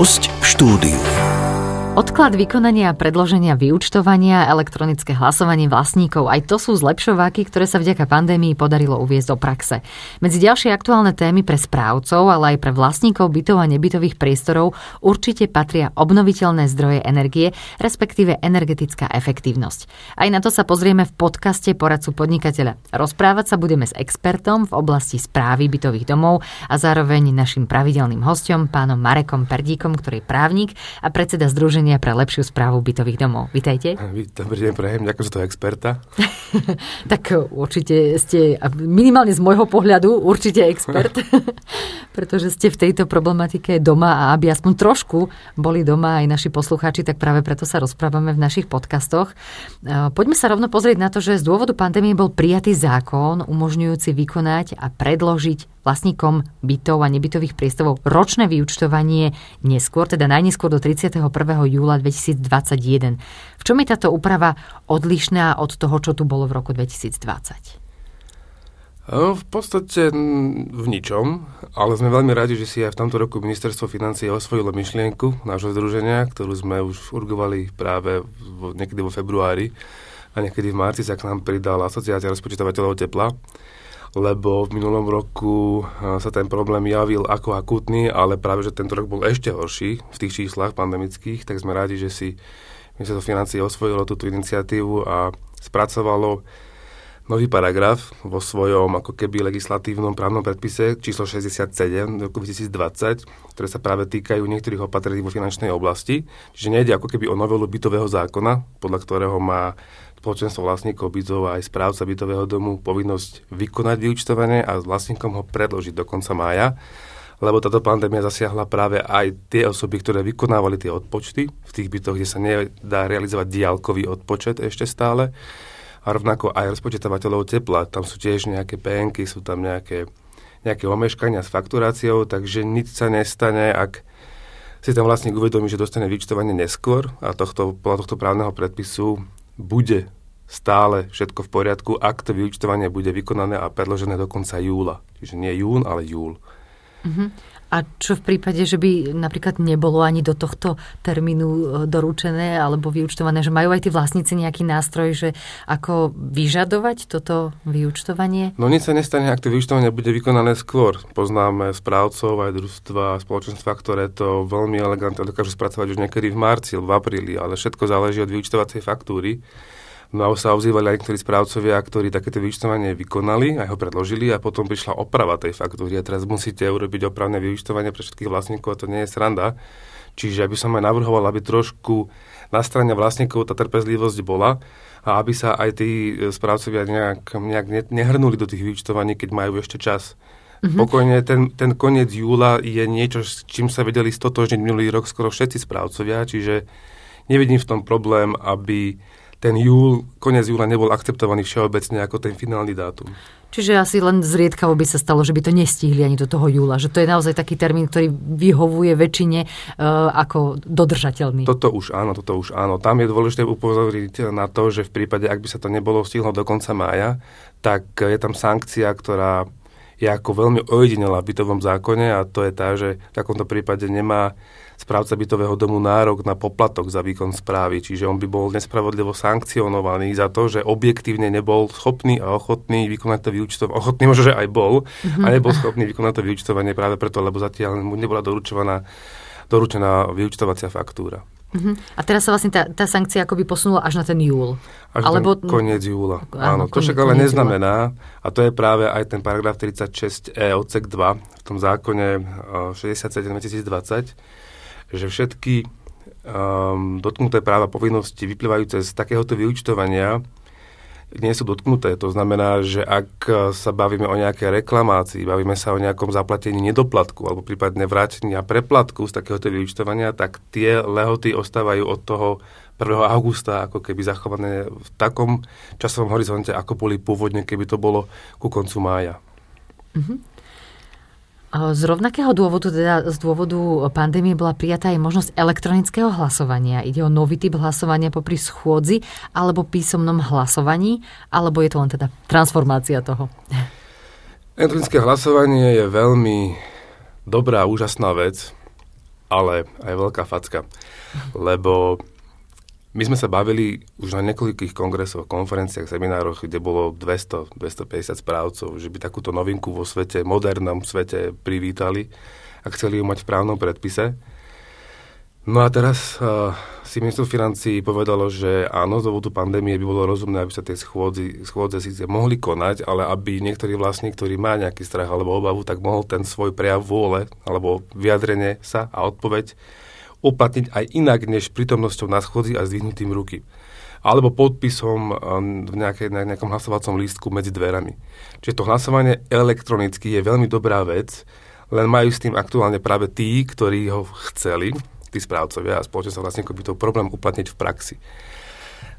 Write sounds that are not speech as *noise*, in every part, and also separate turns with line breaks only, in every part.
Host v štúdiu. Odklad vykonania a predloženia vyučtovania, elektronické hlasovanie vlastníkov, aj to sú zlepšováky, ktoré sa vďaka pandémii podarilo uviezť do praxe. Medzi ďalšie aktuálne témy pre správcov, ale aj pre vlastníkov bytov a nebytových priestorov určite patria obnoviteľné zdroje energie, respektíve energetická efektívnosť. Aj na to sa pozrieme v podcaste poradcu podnikateľa. Rozprávať sa budeme s expertom v oblasti správy bytových domov a zároveň našim pravidelným hostom, pánom Marekom Perdíkom, ktorý je právnik a predseda Združenia Združenia pre lepšiu správu bytových domov. Vítajte.
Dobrý deň, prejem, ďakujem za toho experta.
*laughs* tak eh, určite ste, minimálne z môjho pohľadu, určite expert, *laughs* pretože ste v tejto problematike doma a aby aspoň trošku boli doma aj naši poslucháči, tak práve preto sa rozprávame v našich podcastoch. Eh, poďme sa rovno pozrieť na to, že z dôvodu pandémie bol prijatý zákon umožňujúci vykonať a predložiť vlastníkom bytov a nebytových priestorov ročné vyučtovanie neskôr, teda najneskôr do 31 júla 2021. V čom je táto úprava odlišná od toho, čo tu bolo v roku 2020?
E, v podstate v ničom, ale sme veľmi radi, že si aj v tomto roku ministerstvo financie osvojilo myšlienku nášho združenia, ktorú sme už urgovali práve niekedy vo februári a niekedy v marci sa k nám pridala asociácia rozpočítavateľov tepla lebo v minulom roku sa ten problém javil ako akutný, ale práve, že tento rok bol ešte horší v tých číslach pandemických, tak sme rádi, že si ministerstvo financí osvojilo túto iniciatívu a spracovalo nový paragraf vo svojom ako keby legislatívnom právnom predpise číslo 67 v roku 2020, ktoré sa práve týkajú niektorých opatrení vo finančnej oblasti. Čiže nejde ako keby o novelu bytového zákona, podľa ktorého má spoločenstvo vlastníkov bytov a aj správca bytového domu povinnosť vykonať vyučtovanie a vlastníkom ho predložiť do konca mája lebo táto pandémia zasiahla práve aj tie osoby, ktoré vykonávali tie odpočty v tých bytoch, kde sa nedá realizovať diálkový odpočet ešte stále a rovnako aj rozpočítavateľov tepla. Tam sú tiež nejaké penky, sú tam nejaké, nejaké omeškania s fakturáciou, takže nič sa nestane, ak si tam vlastník uvedomí, že dostane vyčtovanie neskôr a tohto, podľa tohto právneho predpisu bude stále všetko v poriadku, ak to vyučtovanie bude vykonané a predložené do konca júla. Čiže nie jún, ale júl.
Mm-hmm. A čo v prípade, že by napríklad nebolo ani do tohto termínu e, doručené alebo vyučtované, že majú aj tí vlastníci nejaký nástroj, že ako vyžadovať toto vyučtovanie?
No nič sa nestane, ak to vyučtovanie bude vykonané skôr. Poznáme správcov aj družstva, spoločenstva, ktoré to veľmi elegantne dokážu spracovať už niekedy v marci alebo v apríli, ale všetko záleží od vyučtovacej faktúry. No sa ozývali aj niektorí správcovia, ktorí takéto vyučtovanie vykonali a ho predložili a potom prišla oprava tej faktúry a teraz musíte urobiť opravné vyučtovanie pre všetkých vlastníkov a to nie je sranda. Čiže aby som aj navrhoval, aby trošku na strane vlastníkov tá trpezlivosť bola a aby sa aj tí e, správcovia nejak, nejak nehrnuli do tých vyučtovaní, keď majú ešte čas. Mm-hmm. Pokojne, ten, ten koniec júla je niečo, s čím sa vedeli stotožniť minulý rok skoro všetci správcovia, čiže nevidím v tom problém, aby ten júl, koniec júla nebol akceptovaný všeobecne ako ten finálny dátum.
Čiže asi len zriedkavo by sa stalo, že by to nestihli ani do toho júla. Že to je naozaj taký termín, ktorý vyhovuje väčšine e, ako dodržateľný.
Toto už áno, toto už áno. Tam je dôležité upozoriť na to, že v prípade, ak by sa to nebolo stihlo do konca mája, tak je tam sankcia, ktorá je ako veľmi ojedinelá v bytovom zákone a to je tá, že v takomto prípade nemá správca bytového domu nárok na poplatok za výkon správy, čiže on by bol nespravodlivo sankcionovaný za to, že objektívne nebol schopný a ochotný vykonať to vyučtovanie, ochotný možno, že aj bol, mm-hmm. a nebol schopný vykonať to vyučtovanie práve preto, lebo zatiaľ mu nebola doručovaná doručená vyučtovacia faktúra.
Uh-huh. A teraz sa vlastne tá, tá sankcia akoby posunula až na ten júl. Až Alebo... ten koniec
júla. Áno, áno to však ale neznamená, a to je práve aj ten paragraf 36e odsek 2 v tom zákone 67 e, 2020, že všetky um, dotknuté práva povinnosti vyplývajúce z takéhoto vyučtovania nie sú dotknuté. To znamená, že ak e, sa bavíme o nejakej reklamácii, bavíme sa o nejakom zaplatení nedoplatku alebo prípadne vrátenia preplatku z takéhoto vyučtovania, tak tie lehoty ostávajú od toho 1. augusta ako keby zachované v takom časovom horizonte, ako boli pôvodne, keby to bolo ku koncu mája.
Mm-hmm. Eh, z rovnakého dôvodu, teda z dôvodu pandémie bola prijatá aj možnosť elektronického hlasovania. Ide o nový typ hlasovania popri schôdzi alebo písomnom hlasovaní, alebo je to len teda transformácia toho?
Elektronické hlasovanie je veľmi dobrá, úžasná vec, ale aj veľká facka. Lebo my sme sa bavili už na niekoľkých kongresoch, konferenciách, seminároch, kde bolo 200-250 správcov, že by takúto novinku vo svete, modernom svete privítali a chceli ju mať v právnom predpise. No a teraz uh, si ministro financí povedalo, že áno, z dôvodu pandémie by bolo rozumné, aby sa tie schôdze, schôdze síce mohli konať, ale aby niektorý vlastník, ktorý má nejaký strach alebo obavu, tak mohol ten svoj prejav vôle alebo vyjadrenie sa a odpoveď uplatniť aj inak než prítomnosťou na schodzi a zdvihnutím ruky alebo podpisom um, v nejakej, nejakom hlasovacom lístku medzi dverami. Čiže to hlasovanie elektronicky je veľmi dobrá vec, len majú s tým aktuálne práve tí, ktorí ho chceli, tí správcovia a sa vlastne by to problém uplatniť v praxi.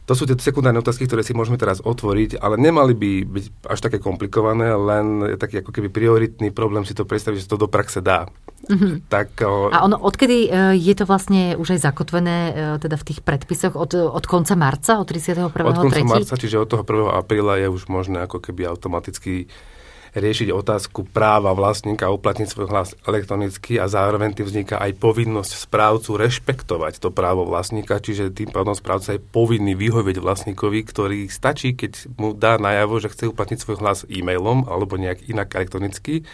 To sú tie sekundárne otázky, ktoré si môžeme teraz otvoriť, ale nemali by byť až také komplikované, len je taký ako keby prioritný problém si to predstaviť, že to do praxe dá. Mm-hmm. Tak, a
ono, odkedy e, je to vlastne už aj zakotvené e, teda v tých predpisoch? Od, od konca marca, od 31. Od konca 3. marca,
čiže od toho 1. apríla je už možné ako keby automaticky riešiť otázku práva vlastníka a uplatniť svoj hlas elektronicky a zároveň tým vzniká aj povinnosť správcu rešpektovať to právo vlastníka, čiže tým pádom správca je povinný vyhovieť vlastníkovi, ktorý stačí, keď mu dá najavo, že chce uplatniť svoj hlas e-mailom alebo nejak inak elektronicky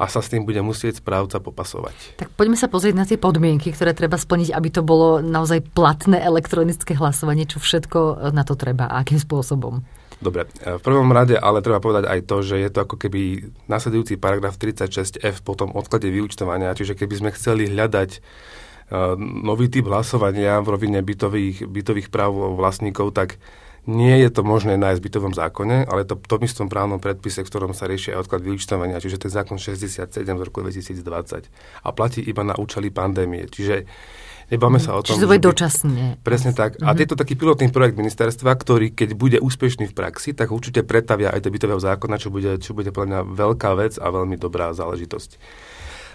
a sa s tým bude musieť správca popasovať.
Tak poďme sa pozrieť na tie podmienky, ktoré treba splniť, aby to bolo naozaj platné elektronické hlasovanie, čo všetko e, na to treba a akým spôsobom.
Dobre, e, v prvom rade ale treba povedať aj to, že je to ako keby nasledujúci paragraf 36F po tom odklade vyučtovania, čiže keby sme chceli hľadať e, nový typ hlasovania v rovine bytových, bytových práv vlastníkov, tak nie je to možné nájsť v bytovom zákone, ale to v tom istom právnom predpise, v ktorom sa riešia aj odklad vyučtovania, čiže ten zákon 67 z roku 2020 a platí iba na účely pandémie. Čiže Nebáme sa o tom. Čiže to bude dočasne. Presne tak. Mm-hmm. A je mhm. to taký pilotný projekt ministerstva, ktorý keď bude úspešný v praxi, tak určite pretavia aj do bytového zákona, čo bude, čo bude podľa mňa veľká vec a veľmi dobrá záležitosť.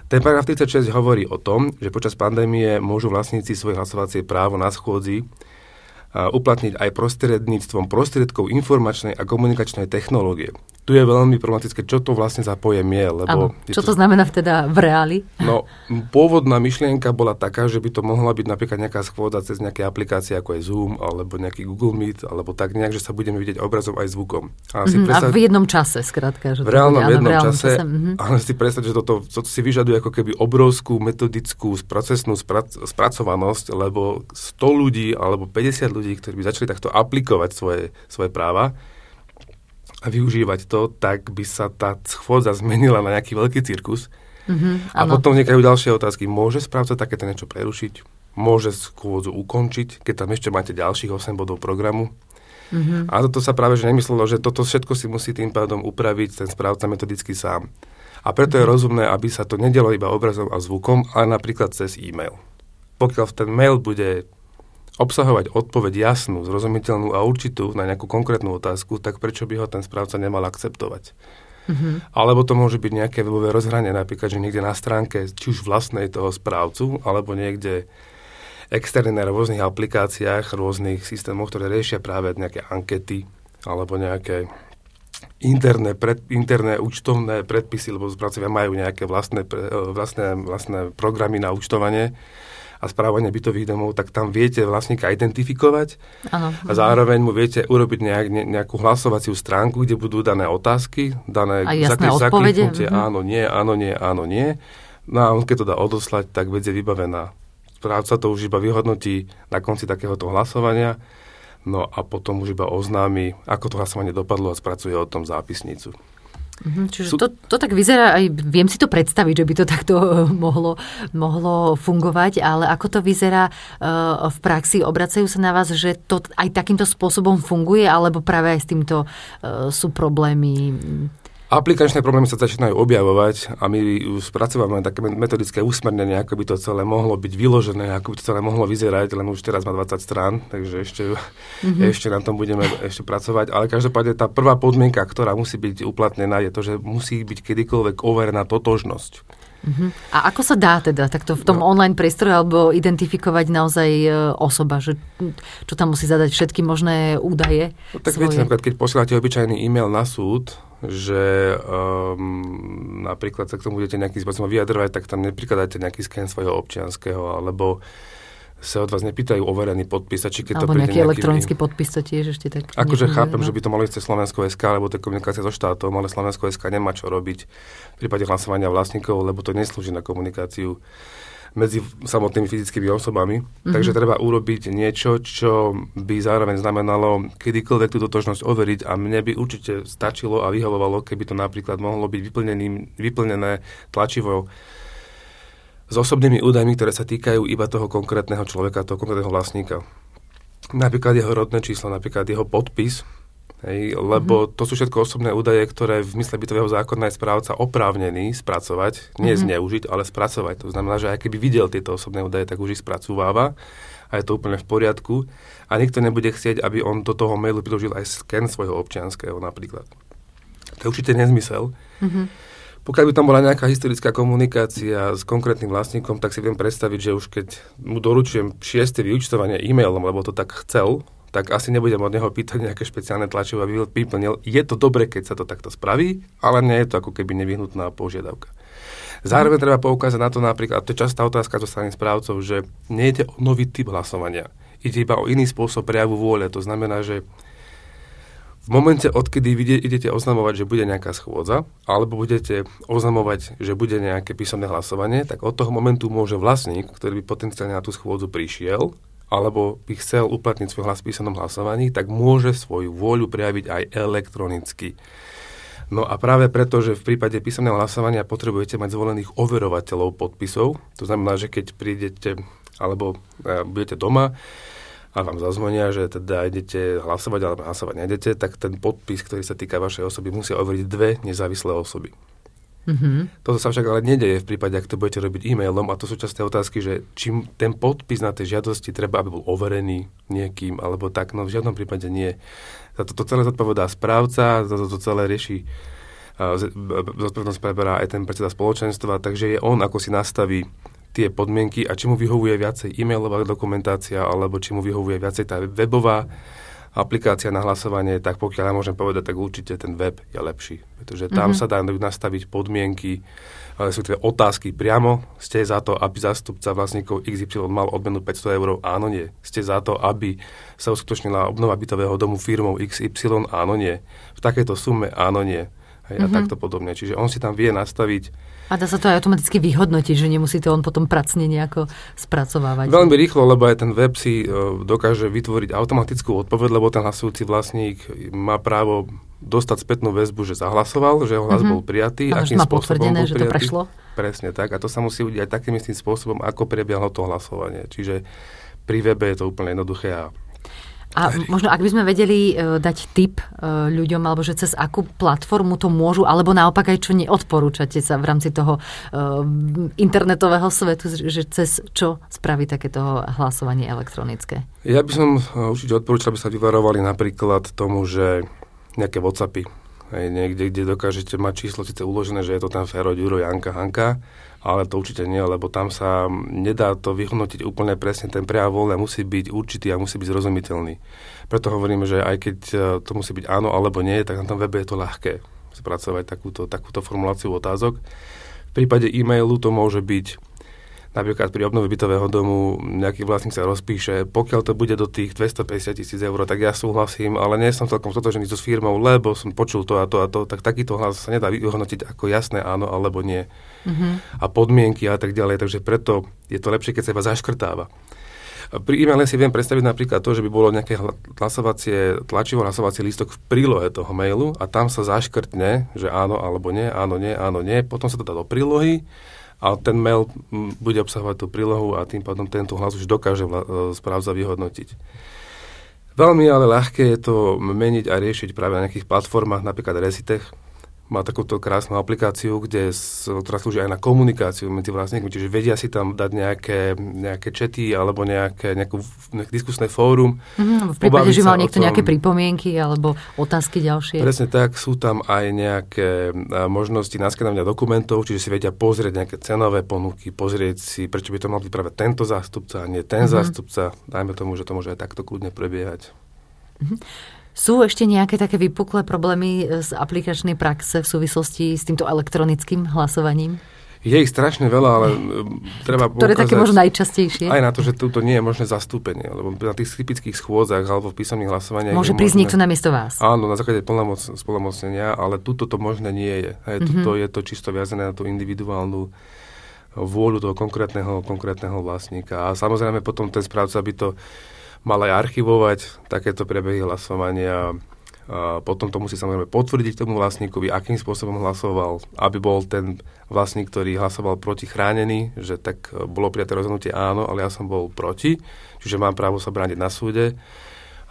Ten paragraf 36 hovorí o tom, že počas pandémie môžu vlastníci svoje hlasovacie právo na schôdzi uplatniť aj prostredníctvom prostriedkov informačnej a komunikačnej technológie. Tu je veľmi problematické, čo to vlastne za pojem je. Lebo ano. Čo to, to
znamená teda v reáli?
No, pôvodná myšlienka bola taká, že by to mohla byť napríklad nejaká schôdza cez nejaké aplikácie ako je Zoom alebo nejaký Google Meet alebo tak nejak, že sa budeme vidieť obrazom aj zvukom. A, si mm, predstav... a v
jednom čase, skrátka. Že v reálnom, bude, áno, jednom v reálnom čase, čase mm-hmm. ale
si predstav, že toto, toto si vyžaduje ako keby obrovskú metodickú procesnú sprac- spracovanosť, lebo 100 ľudí alebo 50 ľudí ľudí, ktorí by začali takto aplikovať svoje, svoje práva a využívať to, tak by sa tá schôdza zmenila na nejaký veľký cirkus. Mm-hmm, a potom vznikajú ďalšie otázky. Môže správca takéto niečo prerušiť? Môže schôdzu ukončiť, keď tam ešte máte ďalších 8 bodov programu? Mm-hmm. A toto sa práve že nemyslelo, že toto všetko si musí tým pádom upraviť ten správca metodicky sám. A preto je mhm. rozumné, aby sa to nedelo iba obrazom a zvukom, ale napríklad cez e-mail. Pokiaľ ten mail bude obsahovať odpoveď jasnú, zrozumiteľnú a určitú na nejakú konkrétnu otázku, tak prečo by ho ten správca nemal akceptovať? Mm-hmm. Alebo to môže byť nejaké webové rozhranie, napríklad, že niekde na stránke, či už vlastnej toho správcu, alebo niekde externe na rôznych aplikáciách, rôznych systémoch, ktoré riešia práve nejaké ankety, alebo nejaké interné, pred, interné účtovné predpisy, lebo správcovia majú nejaké vlastné, e, vlastné, vlastné programy na účtovanie, a správanie bytových domov, tak tam viete vlastníka identifikovať ano. a zároveň mu viete urobiť nejak, ne, nejakú hlasovaciu stránku, kde budú dané otázky, dané a jasné Mhm. áno, nie, áno, nie, áno, nie. No a on keď to dá odoslať, tak vec je vybavená. Správca to už iba vyhodnotí na konci takéhoto hlasovania No a potom už iba oznámi, ako to hlasovanie dopadlo a spracuje o tom zápisnicu.
Mm-hmm, čiže sú... to, to tak vyzerá, aj viem si to predstaviť, že by to takto *laughs* mohlo, mohlo fungovať, ale ako to vyzerá e, v praxi? Obracajú sa na vás, že to aj takýmto spôsobom funguje, alebo práve aj s týmto e, sú problémy?
Aplikačné problémy sa začínajú objavovať a my spracovávame také metodické usmernenie, ako by to celé mohlo byť vyložené, ako by to celé mohlo vyzerať, len už teraz má 20 strán, takže ešte, mm-hmm. ešte na tom budeme ešte pracovať. Ale každopádne tá prvá podmienka, ktorá musí byť uplatnená, je to, že musí byť kedykoľvek overená totožnosť. Uh-huh.
A ako sa dá teda takto v tom no. online priestore alebo identifikovať naozaj e, osoba, že čo tam musí zadať všetky možné údaje? No, tak svoje? viete, napríklad,
keď posielate obyčajný e-mail na súd, že um, napríklad sa k tomu budete nejakým spôsobom vyjadrovať, tak tam neprikladajte nejaký sken svojho občianského, alebo sa od vás nepýtajú overený podpis, a či keď Alebo to nejaký, nejaký elektronický
podpis to tiež ešte tak... Akože chápem, no. že by
to malo ísť cez Slovensko SK, lebo to je komunikácia so štátom, ale Slovensko SK nemá čo robiť v prípade hlasovania vlastníkov, lebo to neslúži na komunikáciu medzi samotnými fyzickými osobami. Mm-hmm. Takže mhm. treba urobiť niečo, čo by zároveň znamenalo kedykoľvek tú totožnosť overiť a mne by určite stačilo a vyhovovalo, keby to napríklad mohlo byť vyplnené tlačivou s osobnými údajmi, ktoré sa týkajú iba toho konkrétneho človeka, toho konkrétneho vlastníka. Napríklad jeho rodné číslo, napríklad jeho podpis, Hej, lebo mm-hmm. to sú všetko osobné údaje, ktoré v mysle bytového zákona je správca oprávnený spracovať, nie mm-hmm. zneužiť, ale spracovať. To znamená, že aj keby videl tieto osobné údaje, tak už ich spracováva a je to úplne v poriadku. A nikto nebude chcieť, aby on do toho mailu priložil aj sken svojho občianského napríklad. To je určite nezmysel. Mm-hmm. Pokiaľ by tam bola nejaká historická komunikácia s konkrétnym vlastníkom, tak si viem predstaviť, že už keď mu doručujem šieste vyučtovanie e-mailom, lebo to tak chcel, tak asi nebudem od neho pýtať nejaké špeciálne tlačivo, aby vyplnil. Je to dobre, keď sa to takto spraví, ale nie je to ako keby nevyhnutná požiadavka. Zároveň treba poukázať na to napríklad, a to je častá otázka zo strany správcov, že nejde o nový typ hlasovania. Ide iba o iný spôsob prejavu vôle. To znamená, že v momente, odkedy idete oznamovať, že bude nejaká schôdza, alebo budete oznamovať, že bude nejaké písomné hlasovanie, tak od toho momentu môže vlastník, ktorý by potenciálne na tú schôdzu prišiel, alebo by chcel uplatniť svoj hlas v písanom hlasovaní, tak môže svoju vôľu prejaviť aj elektronicky. No a práve preto, že v prípade písaného hlasovania potrebujete mať zvolených overovateľov podpisov, to znamená, že keď prídete alebo e, budete doma a vám zazvonia, že teda idete hlasovať alebo hlasovať nejdete, tak ten podpis, ktorý sa týka vašej osoby, musia overiť dve nezávislé osoby. Mm-hmm. Toto sa však ale nedeje v prípade, ak to budete robiť e-mailom a to sú časté otázky, že či ten podpis na tej žiadosti treba, aby bol overený niekým alebo tak, no v žiadnom prípade nie. Za toto celé zodpovedá správca, za toto celé rieši zodpovednosť preberá aj ten predseda spoločenstva, takže je on, ako si nastaví tie podmienky a či mu vyhovuje viacej e-mailová dokumentácia, alebo či mu vyhovuje viacej tá webová aplikácia na hlasovanie, tak pokiaľ ja môžem povedať, tak určite ten web je lepší, pretože tam mm-hmm. sa dajú nastaviť podmienky, sú tie otázky priamo, ste za to, aby zástupca vlastníkov XY mal odmenu 500 eur? Áno, nie. Ste za to, aby sa uskutočnila obnova bytového domu firmou XY? Áno, nie. V takejto sume? Áno, nie. Hej, mm-hmm. A mhm. takto podobne. Čiže on si tam vie nastaviť
a dá sa to aj automaticky vyhodnotiť, že nemusí to on potom pracne nejako spracovávať. Veľmi
rýchlo, lebo aj ten web si e, dokáže vytvoriť automatickú odpoveď, lebo ten hlasujúci vlastník má právo dostať spätnú väzbu, že zahlasoval, že jeho hlas mm-hmm. bol prijatý, A akým má potvrdené, že to prešlo. Presne tak. A to sa musí udiať takým istým spôsobom, ako prebiehalo to hlasovanie. Čiže pri webe je to úplne jednoduché a
a možno, ak by sme vedeli e, dať tip e, ľuďom, alebo že cez akú platformu to môžu, alebo naopak aj čo neodporúčate sa v rámci toho e, internetového svetu, že cez čo spraví takéto hlasovanie elektronické?
Ja by som určite odporúčal, aby sa vyvarovali napríklad tomu, že nejaké WhatsAppy, aj niekde, kde dokážete mať číslo síce uložené, že je to tam Fero, Juro, Janka, Hanka, ale to určite nie, lebo tam sa nedá to vyhodnotiť úplne presne. Ten prejav voľne musí byť určitý a musí byť zrozumiteľný. Preto hovoríme, že aj keď e, to musí byť áno alebo nie, tak na tom webe je to ľahké spracovať takúto, takúto formuláciu otázok. V prípade e-mailu to môže byť napríklad pri obnove bytového domu nejaký vlastník sa rozpíše, pokiaľ to bude do tých 250 tisíc eur, tak ja súhlasím, ale nie som celkom stotožený so firmou, lebo som počul to a to a to, tak takýto hlas sa nedá vyhodnotiť ako jasné áno alebo nie. Mm-hmm. A podmienky a tak ďalej, takže preto je to lepšie, keď sa iba zaškrtáva. Pri e-maile si viem predstaviť napríklad to, že by bolo nejaké hlasovacie, tlačivo hlasovací lístok v prílohe toho mailu a tam sa zaškrtne, že áno alebo nie, áno, nie, áno, nie. Potom sa to dá do prílohy a ten mail bude obsahovať tú prílohu a tým pádom tento hlas už dokáže e, správca vyhodnotiť. Veľmi ale ľahké je to meniť a riešiť práve na nejakých platformách, napríklad Resitech, má takúto krásnu aplikáciu, kde, ktorá slúži aj na komunikáciu medzi vlastníkmi, čiže vedia si tam dať nejaké, nejaké čety alebo nejaké, nejakú, nejaké diskusné fórum. Mm, v prípade, že mal niekto tom, nejaké
pripomienky alebo otázky ďalšie. Presne
tak, sú tam aj nejaké možnosti naskenávania dokumentov, čiže si vedia pozrieť nejaké cenové ponuky, pozrieť si, prečo by to mal byť práve tento zástupca a nie ten mm-hmm. zástupca. Dajme tomu, že to môže aj takto kľudne prebiehať.
Mm-hmm. Sú ešte nejaké také vypuklé problémy e, z aplikačnej praxe v súvislosti s týmto elektronickým hlasovaním?
Je ich strašne veľa, ale e, treba Ktoré také možno
najčastejšie? Aj na
to, že tuto nie je možné zastúpenie, lebo na tých typických schôdzach alebo v písomných hlasovaniach... Môže prísť niekto na miesto vás. Áno, na základe spolomocnenia, ale tuto to možné nie je. Hej, mm-hmm. tuto mhm. je to čisto viazené na tú individuálnu vôľu toho konkrétneho, konkrétneho vlastníka. A samozrejme potom ten správca by to mal aj archivovať takéto prebehy hlasovania. A potom to musí samozrejme potvrdiť tomu vlastníkovi, akým spôsobom hlasoval, aby bol ten vlastník, ktorý hlasoval proti chránený, že tak e, bolo prijaté rozhodnutie áno, ale ja som bol proti, čiže mám právo sa brániť na súde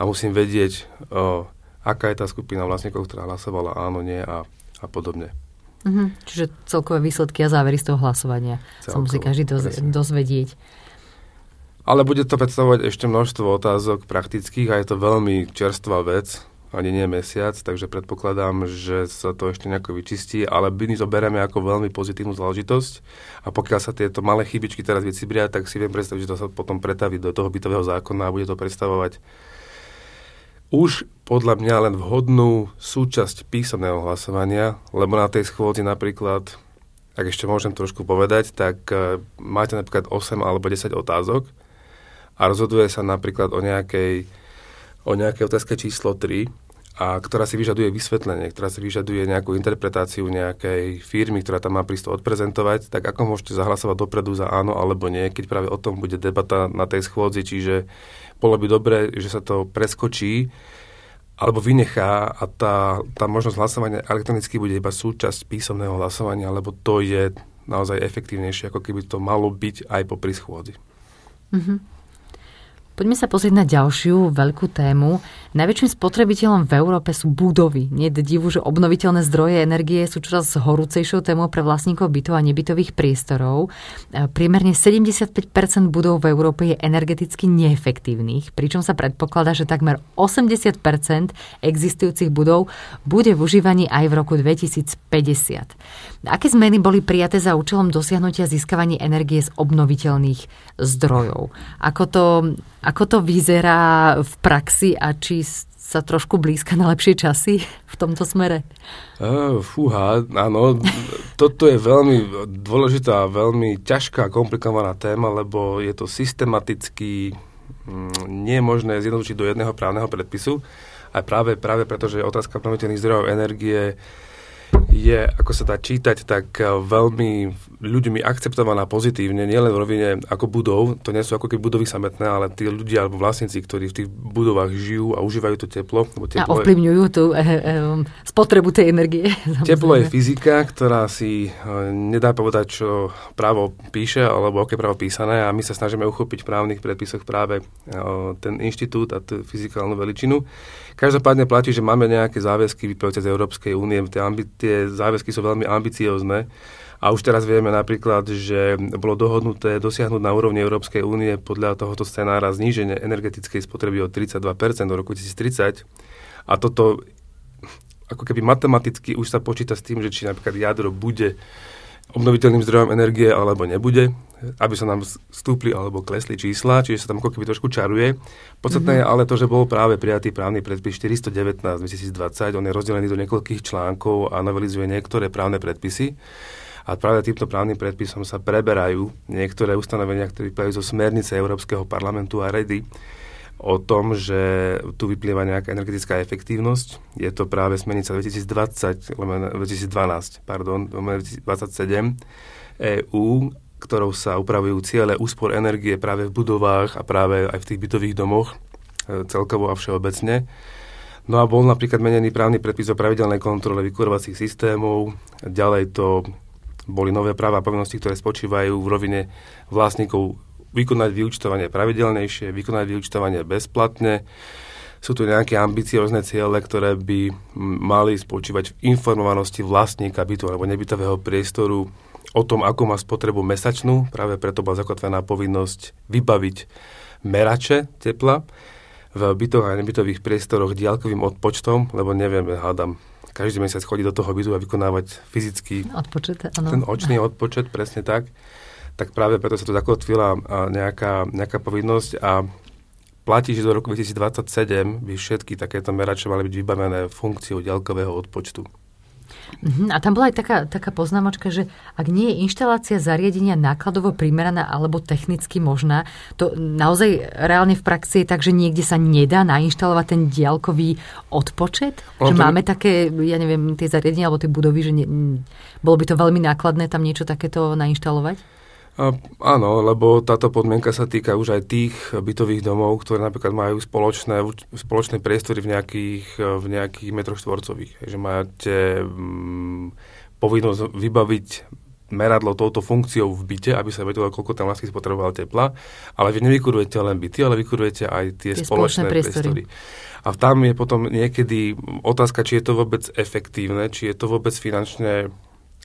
a musím vedieť, o, e, aká je tá skupina vlastníkov, ktorá hlasovala áno, nie a, a podobne.
Mhm, čiže celkové výsledky a závery z toho hlasovania Celkovo, sa musí každý doz- dozvedieť.
Ale bude to predstavovať ešte množstvo otázok praktických a je to veľmi čerstvá vec, ani nie mesiac, takže predpokladám, že sa to ešte nejako vyčistí, ale my to bereme ako veľmi pozitívnu záležitosť a pokiaľ sa tieto malé chybičky teraz vycibria, tak si viem predstaviť, že to sa potom pretaví do toho bytového zákona a bude to predstavovať už podľa mňa len vhodnú súčasť písomného hlasovania, lebo na tej schôdzi napríklad, ak ešte môžem trošku povedať, tak eh, máte napríklad 8 alebo 10 otázok, a rozhoduje sa napríklad o nejakej, o nejakej otázke číslo 3, a ktorá si vyžaduje vysvetlenie, ktorá si vyžaduje nejakú interpretáciu nejakej firmy, ktorá tam má prísť odprezentovať, tak ako môžete zahlasovať dopredu za áno alebo nie, keď práve o tom bude debata na tej schôdzi, čiže bolo by dobre, že sa to preskočí alebo vynechá a tá, tá možnosť hlasovania elektronicky bude iba súčasť písomného hlasovania, lebo to je naozaj efektívnejšie, ako keby to malo byť aj po prischôdzi.
Mm-hmm. Poďme sa pozrieť na ďalšiu veľkú tému. Najväčším spotrebiteľom v Európe sú budovy. Nie je divu, že obnoviteľné zdroje energie sú čoraz horúcejšou témou pre vlastníkov bytov a nebytových priestorov. E, priemerne 75 budov v Európe je energeticky neefektívnych, pričom sa predpokladá, že takmer 80 existujúcich budov bude v užívaní aj v roku 2050. Aké zmeny boli prijaté za účelom dosiahnutia získavania energie z obnoviteľných zdrojov? Ako to ako to vyzerá v praxi a či sa trošku blízka na lepšie časy v tomto smere?
Uh, fúha, áno. Toto je veľmi dôležitá, veľmi ťažká, komplikovaná téma, lebo je to systematicky mm, nie je možné zjednodušiť do jedného právneho predpisu. A práve, práve preto, že otázka obnoviteľných zdrojov energie je, ako sa dá čítať, tak veľmi ľuďmi akceptovaná pozitívne, nielen v rovine ako budov, to nie sú ako keby budovy sametné, ale tí ľudia alebo vlastníci, ktorí v tých budovách žijú a užívajú to teplo. teplo a ovplyvňujú
tú e, e, spotrebu tej energie.
*laughs* Teplo je fyzika, ktorá si nedá povedať, čo právo píše alebo aké právo písané a my sa snažíme uchopiť v právnych predpisoch práve ten inštitút a tú fyzikálnu veličinu. Každopádne platí, že máme nejaké záväzky vyplývajúce z Európskej únie. Tie, tie záväzky sú veľmi ambiciozne a už teraz vieme napríklad, že bolo dohodnuté dosiahnuť na úrovni Európskej únie podľa tohoto scenára zníženie energetickej spotreby o 32% do roku 2030. A toto ako keby matematicky už sa počíta s tým, že či napríklad jadro bude obnoviteľným zdrojom energie alebo nebude, aby sa nám stúpli alebo klesli čísla, čiže sa tam ako keby trošku čaruje. Podstatné mm-hmm. je ale to, že bol práve prijatý právny predpis 419 2020, on je rozdelený do niekoľkých článkov a novelizuje niektoré právne predpisy. A práve týmto právnym predpisom sa preberajú niektoré ustanovenia, ktoré vyplývajú zo smernice Európskeho parlamentu a rady o tom, že tu vyplýva nejaká energetická efektívnosť. Je to práve smernica 2020, 2012, pardon, 2027 EU, ktorou sa upravujú ciele úspor energie práve v budovách a práve aj v tých bytových domoch e, celkovo a všeobecne. No a bol napríklad menený právny predpis o pravidelnej kontrole vykurovacích systémov, ďalej to boli nové práva a povinnosti, ktoré spočívajú v rovine vlastníkov vykonať vyučtovanie pravidelnejšie, vykonať vyučtovanie bezplatne. Sú tu nejaké ambiciozne ciele, ktoré by mali spočívať v informovanosti vlastníka bytu alebo nebytového priestoru o tom, ako má spotrebu mesačnú. Práve preto bola zakotvená povinnosť vybaviť merače tepla v bytoch a nebytových priestoroch diálkovým odpočtom, lebo nevieme, hádam, každý mesiac chodiť do toho bytu a vykonávať fyzický odpočet, ano. ten očný odpočet, presne tak, tak práve preto sa tu zakotvila nejaká, nejaká povinnosť a platí, že do roku 2027 by všetky takéto merače mali byť vybavené funkciou ďalkového odpočtu.
Mhm, a tam bola aj taká, taká poznámočka, že ak nie je inštalácia zariadenia nákladovo primeraná alebo technicky možná, to naozaj reálne v praxi je tak, že niekde sa nedá nainštalovať ten diaľkový odpočet? Ono že to... máme také, ja neviem, tie zariadenia alebo tie budovy, že ne, bolo by to veľmi nákladné tam niečo takéto nainštalovať?
A, áno, lebo táto podmienka sa týka už aj tých bytových domov, ktoré napríklad majú spoločné, spoločné priestory v nejakých, v nejakých metroch štvorcových. Že máte mm, povinnosť vybaviť meradlo touto funkciou v byte, aby sa vedelo, koľko tam vlastne spotreboval tepla, ale vy nevykurujete len byty, ale vykurujete aj tie, tie spoločné, spoločné priestory. priestory. A tam je potom niekedy otázka, či je to vôbec efektívne, či je to vôbec finančne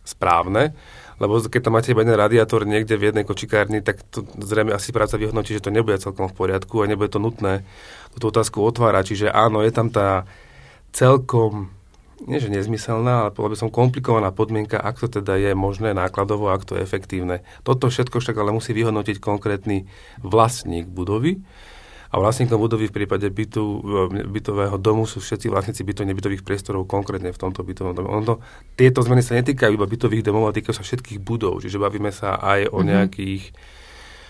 správne lebo keď tam máte iba jeden radiátor niekde v jednej kočikárni, tak to zrejme asi práca vyhodnotí, že to nebude celkom v poriadku a nebude to nutné. túto otázku otvárať. čiže áno, je tam tá celkom nie že nezmyselná, ale by som komplikovaná podmienka, ak to teda je možné nákladovo, ak to je efektívne. Toto všetko však ale musí vyhodnotiť konkrétny vlastník budovy, a vlastníkom budovy v prípade bytu, e, bytového domu sú všetci vlastníci bytov nebytových priestorov konkrétne v tomto bytovom dome. Ono, to, tieto zmeny sa netýkajú iba bytových domov, ale týkajú sa všetkých budov. Čiže bavíme sa aj o mhm. nejakých mm-hmm.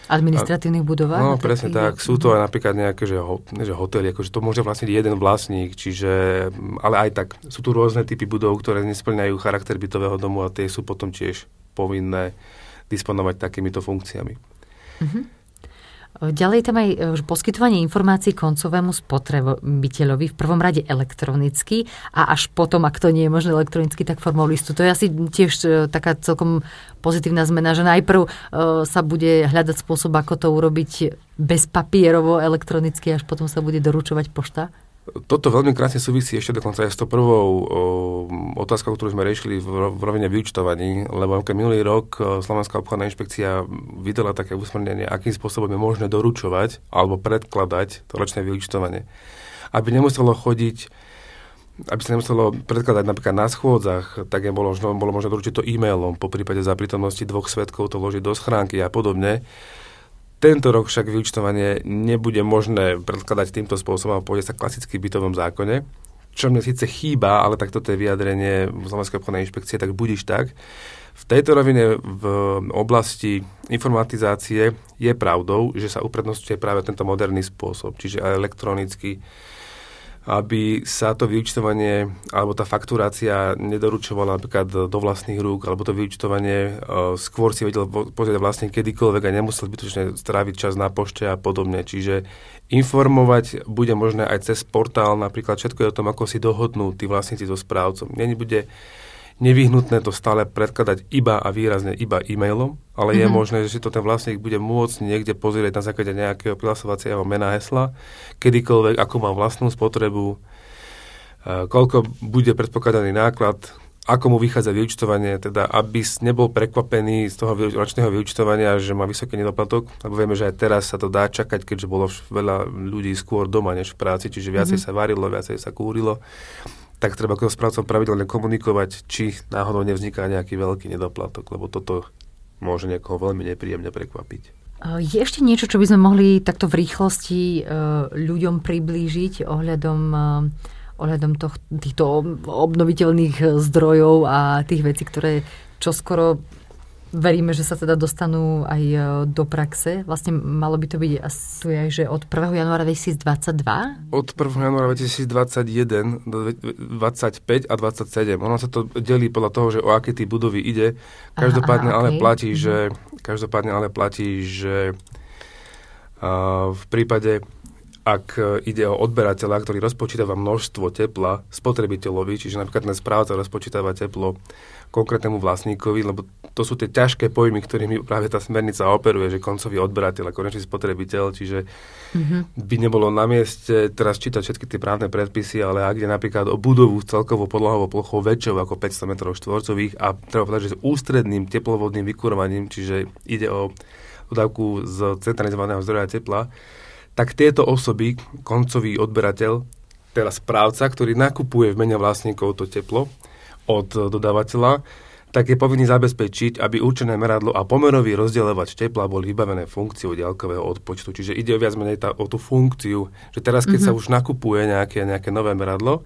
Administratívnych budovách? No, presne tak. Sú to aj napríklad nejaké, že, ho, že hotely, akože to môže vlastniť jeden vlastník, čiže, mm, ale aj tak, sú tu rôzne typy budov, ktoré nesplňajú charakter bytového domu a tie sú potom tiež povinné disponovať takýmito funkciami. Uh-huh.
Ďalej tam aj e, poskytovanie informácií koncovému spotrebiteľovi, v prvom rade elektronicky a až potom, ak to nie je možné elektronicky, tak formou listu. To je asi tiež e, taká celkom pozitívna zmena, že najprv e, sa bude hľadať spôsob, ako to urobiť bezpapierovo, elektronicky, až potom sa bude doručovať pošta?
Toto veľmi krásne súvisí ešte dokonca aj s tou prvou o, otázkou, ktorú sme riešili v, v rovine vyučtovaní, lebo keď minulý rok e, Slovenská obchodná inšpekcia vydala také usmernenie, akým spôsobom je možné doručovať alebo predkladať to ročné vyučtovanie. Aby nemuselo chodiť aby sa nemuselo predkladať napríklad na schôdzach, tak je bolo, bolo možno doručiť to e-mailom, po prípade za prítomnosti dvoch svetkov to ložiť do schránky a podobne. Tento rok však vyučtovanie nebude možné predkladať týmto spôsobom a pôjde sa klasicky bytovom zákone. Čo mne síce chýba, ale takto toto je vyjadrenie Slovenskej obchodnej inšpekcie, tak budiš tak. V tejto rovine v oblasti informatizácie je pravdou, že sa uprednostňuje práve tento moderný spôsob, čiže elektronicky aby sa to vyučtovanie alebo tá fakturácia nedoručovala napríklad do vlastných rúk, alebo to vyučtovanie e, skôr si vedel pozrieť vlastne kedykoľvek a nemusel bytočne stráviť čas na pošte a podobne. Čiže informovať bude možné aj cez portál, napríklad všetko je o tom, ako si dohodnú tí vlastníci so správcom. Není bude nevyhnutné to stále predkladať iba a výrazne iba e-mailom, ale mm-hmm. je mhm. možné, že si to ten vlastník bude môcť niekde pozrieť na základe nejakého prihlasovacieho mena hesla, kedykoľvek, ako má vlastnú spotrebu, e, koľko bude predpokladaný náklad, ako mu vychádza vyučtovanie, teda aby nebol prekvapený z toho ročného vyučtovania, že má vysoký nedoplatok, lebo vieme, že aj teraz sa to dá čakať, keďže bolo veľa ľudí skôr doma než v práci, čiže viacej mm-hmm. sa varilo, viacej sa kúrilo tak treba ako správcom pravidelne komunikovať, či náhodou nevzniká nejaký veľký nedoplatok, lebo toto môže niekoho veľmi nepríjemne prekvapiť.
Je ešte niečo, čo by sme mohli takto v rýchlosti e, ľuďom priblížiť ohľadom, e, ohľadom toch, týchto obnoviteľných e, zdrojov a tých vecí, ktoré čoskoro veríme, že sa teda dostanú aj e, do praxe. Vlastne malo by to byť asi aj, že od 1. januára 2022?
Od 1. januára 2021 do 2025 a 27. Ono sa to delí podľa toho, že o aké tie budovy ide. Každopádne aha, aha, okay. ale platí, že mhm. každopádne ale platí, že uh, v prípade ak e, ide o odberateľa, ktorý rozpočítava množstvo tepla spotrebiteľovi, čiže napríklad ten správca rozpočítava teplo konkrétnemu vlastníkovi, lebo to sú tie ťažké pojmy, ktorými práve tá smernica operuje, že koncový odberateľ a konečný spotrebiteľ, čiže mm-hmm. by nebolo na mieste teraz čítať všetky tie právne predpisy, ale ak je napríklad o budovu s celkovou podlahovou plochou väčšou ako 500 m štvorcových a treba povedať, že s ústredným teplovodným vykurovaním, čiže ide o dodávku z centralizovaného zdroja tepla, tak tieto osoby, koncový odberateľ, teda správca, ktorý nakupuje v mene vlastníkov to teplo od dodávateľa, tak je povinný zabezpečiť, aby určené meradlo a pomerový rozdielovač tepla boli vybavené funkciou ďalkového odpočtu. Čiže ide viac menej tá, o tú funkciu, že teraz, keď mm-hmm. sa mhm. už nakupuje nejaké, nejaké nové meradlo,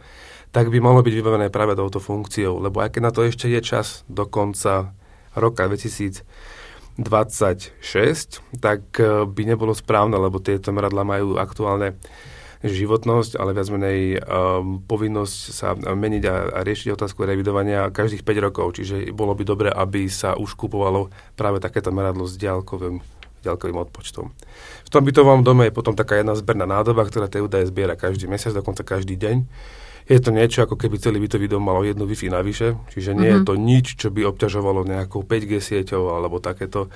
tak by malo byť vybavené práve touto funkciou, lebo aj keď na to ešte je čas do konca roka 2000, 26, tak e, by nebolo správne, lebo tieto meradla majú aktuálne životnosť, ale viac menej um, povinnosť sa meniť a, a riešiť otázku revidovania každých 5 rokov. Čiže bolo by dobre, aby sa už kupovalo práve takéto meradlo s ďalkovým ďalkovým odpočtom. V tom bytovom dome je potom taká jedna zberná nádoba, ktorá tie údaje zbiera každý mesiac, dokonca každý deň je to niečo, ako keby celý bytový dom malo jednu Wi-Fi navyše, čiže nie mm-hmm. je mhm. to nič, čo by obťažovalo nejakou 5G sieťou alebo takéto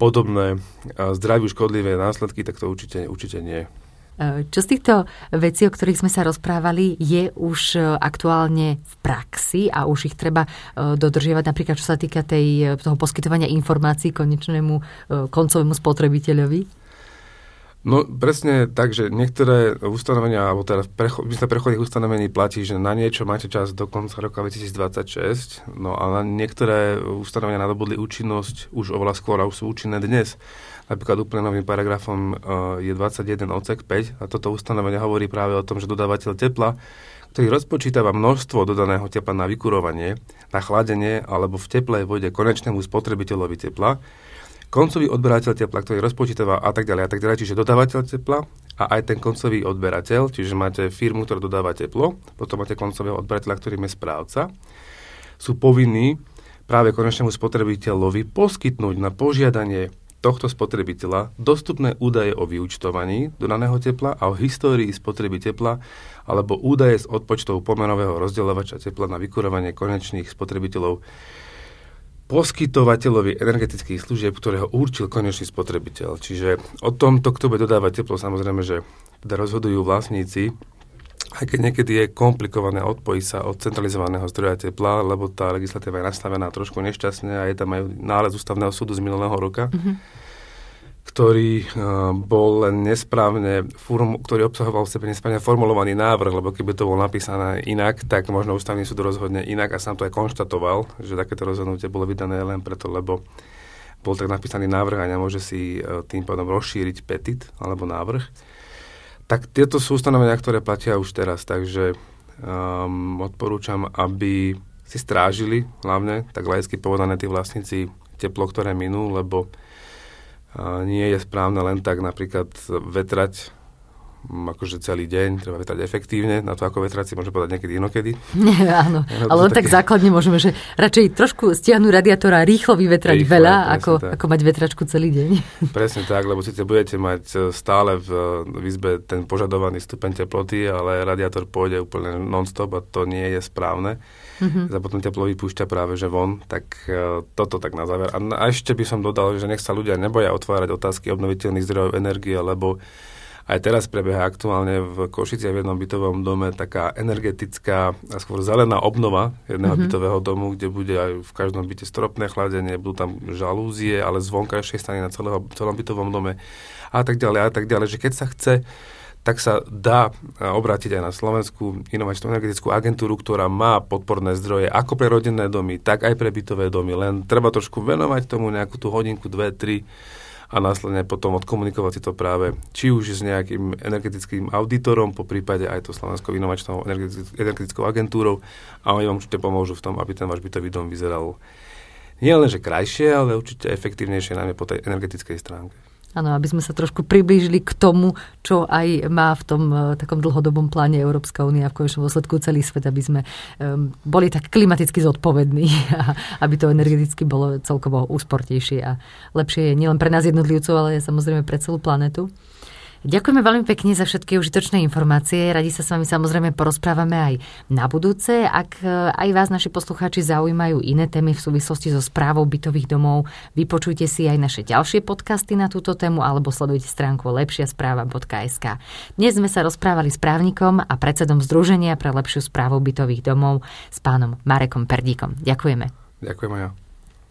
podobné zdraviu škodlivé následky, tak to určite, určite nie.
E, čo z týchto vecí, o ktorých sme sa rozprávali, je už e, aktuálne v praxi a už ich treba e, dodržiavať, napríklad čo sa týka tej, toho poskytovania informácií konečnému koncovému spotrebiteľovi?
No presne tak, že niektoré ustanovenia, alebo teda my sa prechodných ustanovení platí, že na niečo máte čas do konca roka 2026, no a na niektoré ustanovenia nadobudli účinnosť už oveľa skôr a už sú účinné dnes. Napríklad úplne novým paragrafom eh, je 21 odsek 5 a toto ustanovenie hovorí práve o tom, že dodávateľ tepla ktorý rozpočítava množstvo dodaného tepla na vykurovanie, na chladenie alebo v teplej vode konečnému spotrebiteľovi tepla, koncový odberateľ tepla, ktorý rozpočítava a tak ďalej a tak ďalej, čiže dodávateľ tepla a aj ten koncový odberateľ, čiže máte firmu, ktorá dodáva teplo, potom máte koncového odberateľa, ktorým je správca, sú povinní práve konečnému spotrebiteľovi poskytnúť na požiadanie tohto spotrebiteľa dostupné údaje o vyúčtovaní dodaného tepla a o histórii spotreby tepla alebo údaje z odpočtov pomenového rozdeľovača tepla na vykurovanie konečných spotrebiteľov poskytovateľovi energetických služieb, ktorého určil konečný spotrebiteľ. Čiže o tomto, kto bude dodávať teplo, samozrejme, že teda rozhodujú vlastníci, aj keď niekedy je komplikované odpojiť sa od centralizovaného zdroja tepla, lebo tá legislatíva je nastavená trošku nešťastne a je tam aj nález ústavného súdu z minulého roka. Mm-hmm ktorý e, bol len nesprávne, ktorý obsahoval v sebe nesprávne formulovaný návrh, lebo keby to bolo napísané inak, tak možno ústavný súd rozhodne inak a sám to aj konštatoval, že takéto rozhodnutie bolo vydané len preto, lebo bol tak napísaný návrh a nemôže si e, tým pádom rozšíriť petit alebo návrh. Tak tieto sú ustanovenia, ktoré platia už teraz, takže um, odporúčam, aby si strážili hlavne, tak laicky povedané, tí vlastníci teplo, ktoré minú, lebo nie je správne len tak napríklad vetrať mm, akože celý deň, treba vetrať efektívne, na to ako vetrať si môžeme povedať niekedy inokedy. Nie, *laughs* áno, ja, *laughs* ale len taký... tak
základne môžeme, že radšej trošku stiahnu radiátora rýchlo vyvetrať rýchlo, veľa, ako, ako mať vetračku celý deň.
*laughs* Presne tak, lebo síce budete mať e, stále v, e, v izbe ten požadovaný stupeň teploty, ale radiátor pôjde úplne non-stop a to nie je správne mm-hmm. a potom teplo vypúšťa práve že von, tak uh, toto tak na záver. A, a ešte by som dodal, že nech sa ľudia neboja otvárať otázky obnoviteľných zdrojov energie, lebo aj teraz prebieha aktuálne v Košici v jednom bytovom dome taká energetická a skôr zelená obnova jedného mm-hmm. bytového domu, kde bude aj v každom byte stropné chladenie, budú tam žalúzie, ale zvonkajšie stane na celého, celom bytovom dome a tak ďalej a tak ďalej, že keď sa chce tak sa dá e, obrátiť aj na Slovenskú inovačnú energetickú agentúru, ktorá má podporné zdroje ako pre rodinné domy, tak aj pre bytové domy. Len treba trošku venovať tomu nejakú tú hodinku, dve, tri a následne potom odkomunikovať si to práve či už s nejakým energetickým auditorom, po prípade aj to Slovenskou inovačnou energetickou agentúrou a oni vám určite pomôžu v tom, aby ten váš bytový dom vyzeral nie len, že krajšie, ale určite efektívnejšie najmä po tej energetickej stránke.
Áno, aby sme sa trošku priblížili k tomu, čo aj má v tom e, takom dlhodobom pláne Európska únia v konečnom dôsledku celý svet, aby sme um, boli tak klimaticky zodpovední a aby to energeticky bolo celkovo úsportejšie a lepšie nielen pre nás jednotlivcov, ale aj samozrejme pre celú planetu. Ďakujeme veľmi pekne za všetky užitočné informácie. Radi sa s vami samozrejme porozprávame aj na budúce. Ak e, aj vás naši poslucháči zaujímajú iné témy v súvislosti so správou bytových domov, vypočujte si aj naše ďalšie podcasty na túto tému alebo sledujte stránku lepšiaspráva.sk. Dnes sme sa rozprávali s právnikom a predsedom Združenia pre lepšiu správu bytových domov s pánom Marekom Perdíkom. Ďakujeme. Ďakujem aj ja.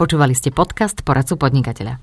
Počúvali ste podcast Poradcu podnikateľa.